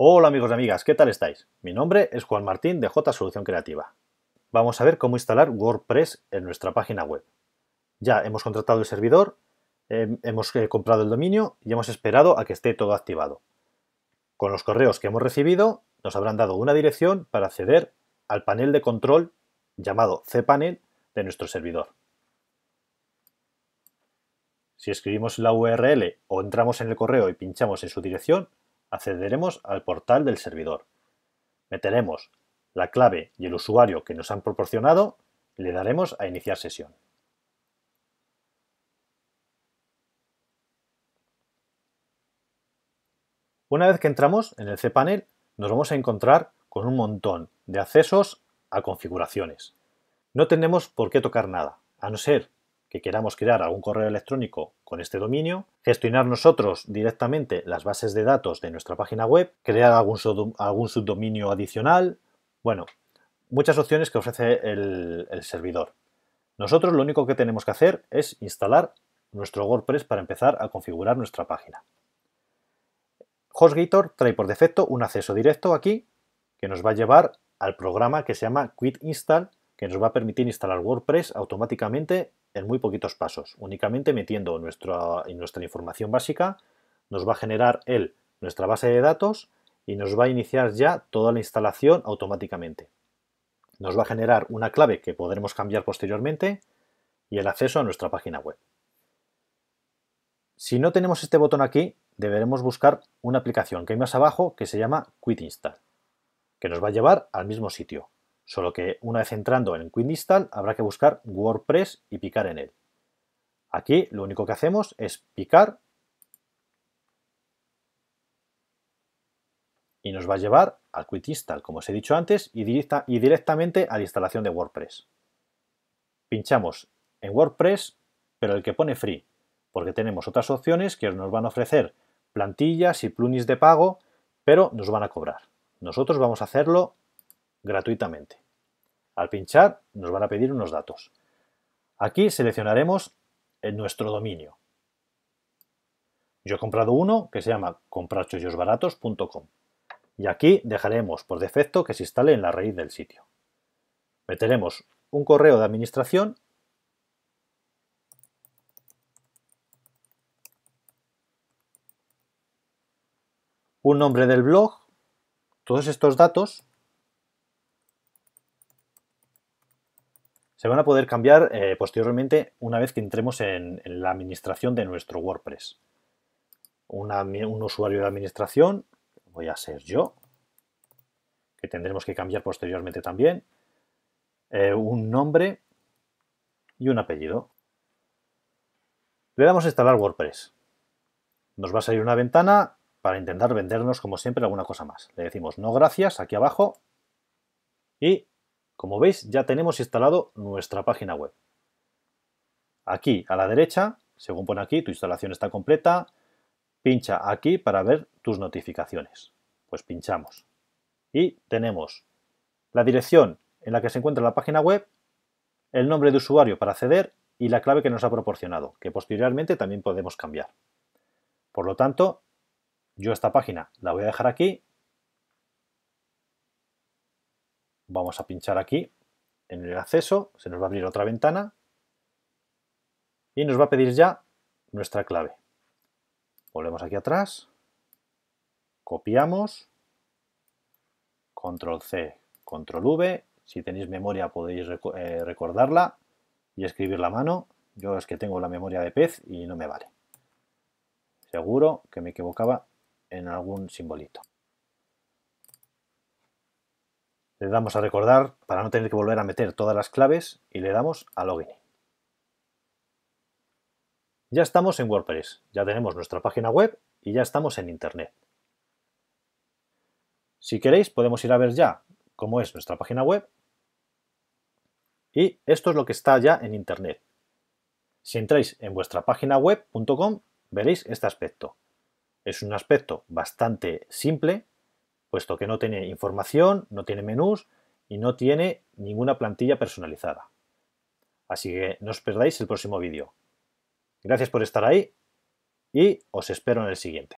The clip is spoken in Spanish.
Hola amigos y amigas, ¿qué tal estáis? Mi nombre es Juan Martín de J Solución Creativa. Vamos a ver cómo instalar WordPress en nuestra página web. Ya hemos contratado el servidor, hemos eh, comprado el dominio y hemos esperado a que esté todo activado. Con los correos que hemos recibido nos habrán dado una dirección para acceder al panel de control llamado cPanel de nuestro servidor. Si escribimos la URL o entramos en el correo y pinchamos en su dirección, accederemos al portal del servidor. Meteremos la clave y el usuario que nos han proporcionado y le daremos a iniciar sesión. Una vez que entramos en el cPanel nos vamos a encontrar con un montón de accesos a configuraciones. No tenemos por qué tocar nada, a no ser que queramos crear algún correo electrónico con este dominio, gestionar nosotros directamente las bases de datos de nuestra página web, crear algún, algún subdominio adicional, bueno, muchas opciones que ofrece el, servidor. Nosotros lo único que tenemos que hacer es instalar nuestro WordPress para empezar a configurar nuestra página. HostGator trae por defecto un acceso directo aquí que nos va a llevar al programa que se llama Quit Install que nos va a permitir instalar WordPress automáticamente en muy poquitos pasos. Únicamente metiendo nuestra, información básica, nos va a generar él nuestra base de datos y nos va a iniciar ya toda la instalación automáticamente. Nos va a generar una clave que podremos cambiar posteriormente y el acceso a nuestra página web. Si no tenemos este botón aquí, deberemos buscar una aplicación que hay más abajo que se llama Quit Install, que nos va a llevar al mismo sitio solo que una vez entrando en Install habrá que buscar WordPress y picar en él. Aquí lo único que hacemos es picar y nos va a llevar al Quit Install, como os he dicho antes, y, directamente a la instalación de WordPress. Pinchamos en WordPress, pero el que pone free, porque tenemos otras opciones que nos van a ofrecer plantillas y plugins de pago, pero nos van a cobrar. Nosotros vamos a hacerlo gratuitamente. Al pinchar nos van a pedir unos datos. Aquí seleccionaremos eh, nuestro dominio. Yo he comprado uno que se llama comprachollosbaratos.com y aquí dejaremos por defecto que se instale en la raíz del sitio. Meteremos un correo de administración un nombre del blog, todos estos datos se van a poder cambiar eh, posteriormente una vez que entremos en, la administración de nuestro WordPress. un usuario de administración, voy a ser yo, que tendremos que cambiar posteriormente también, eh, un nombre y un apellido. Le damos a instalar WordPress. Nos va a salir una ventana para intentar vendernos, como siempre, alguna cosa más. Le decimos no gracias aquí abajo y como veis, ya tenemos instalado nuestra página web. Aquí a la derecha, según pone aquí, tu instalación está completa. Pincha aquí para ver tus notificaciones. Pues pinchamos. Y tenemos la dirección en la que se encuentra la página web, el nombre de usuario para acceder y la clave que nos ha proporcionado, que posteriormente también podemos cambiar. Por lo tanto, yo esta página la voy a dejar aquí Vamos a pinchar aquí en el acceso, se nos va a abrir otra ventana y nos va a pedir ya nuestra clave. Volvemos aquí atrás, copiamos, control C, control V, si tenéis memoria podéis eh, recordarla y escribir la mano, yo es que tengo la memoria de pez y no me vale. Seguro que me equivocaba en algún simbolito. Le damos a recordar para no tener que volver a meter todas las claves y le damos a login. Ya estamos en WordPress, ya tenemos nuestra página web y ya estamos en Internet. Si queréis podemos ir a ver ya cómo es nuestra página web y esto es lo que está ya en Internet. Si entráis en vuestra página web.com veréis este aspecto. Es un aspecto bastante simple puesto que no tiene información, no tiene menús y no tiene ninguna plantilla personalizada. Así que no os perdáis el próximo vídeo. Gracias por estar ahí y os espero en el siguiente.